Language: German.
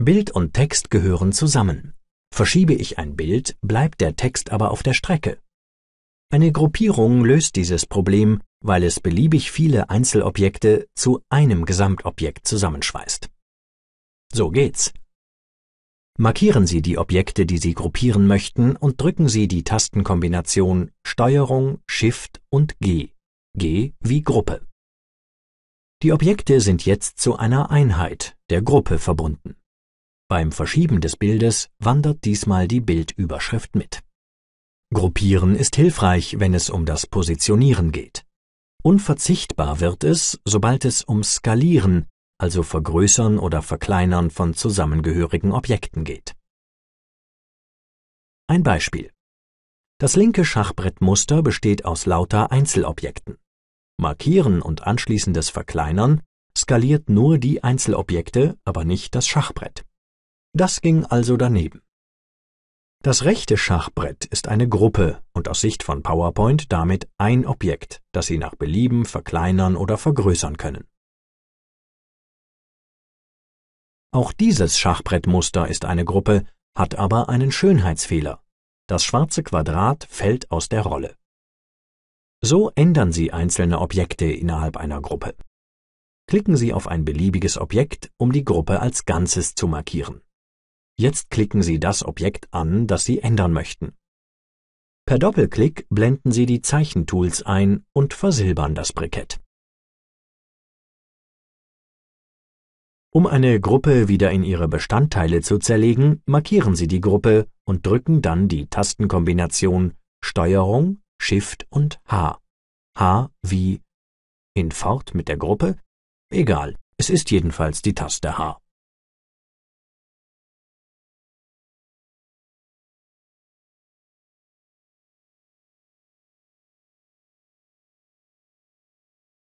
Bild und Text gehören zusammen. Verschiebe ich ein Bild, bleibt der Text aber auf der Strecke. Eine Gruppierung löst dieses Problem, weil es beliebig viele Einzelobjekte zu einem Gesamtobjekt zusammenschweißt. So geht's. Markieren Sie die Objekte, die Sie gruppieren möchten und drücken Sie die Tastenkombination Steuerung, Shift und G. G wie Gruppe. Die Objekte sind jetzt zu einer Einheit, der Gruppe, verbunden. Beim Verschieben des Bildes wandert diesmal die Bildüberschrift mit. Gruppieren ist hilfreich, wenn es um das Positionieren geht. Unverzichtbar wird es, sobald es um Skalieren, also Vergrößern oder Verkleinern von zusammengehörigen Objekten geht. Ein Beispiel. Das linke Schachbrettmuster besteht aus lauter Einzelobjekten. Markieren und anschließendes Verkleinern skaliert nur die Einzelobjekte, aber nicht das Schachbrett. Das ging also daneben. Das rechte Schachbrett ist eine Gruppe und aus Sicht von PowerPoint damit ein Objekt, das Sie nach Belieben verkleinern oder vergrößern können. Auch dieses Schachbrettmuster ist eine Gruppe, hat aber einen Schönheitsfehler. Das schwarze Quadrat fällt aus der Rolle. So ändern Sie einzelne Objekte innerhalb einer Gruppe. Klicken Sie auf ein beliebiges Objekt, um die Gruppe als Ganzes zu markieren. Jetzt klicken Sie das Objekt an, das Sie ändern möchten. Per Doppelklick blenden Sie die Zeichentools ein und versilbern das Brikett. Um eine Gruppe wieder in ihre Bestandteile zu zerlegen, markieren Sie die Gruppe und drücken dann die Tastenkombination Steuerung, Shift und H. H wie in Fort mit der Gruppe? Egal, es ist jedenfalls die Taste H.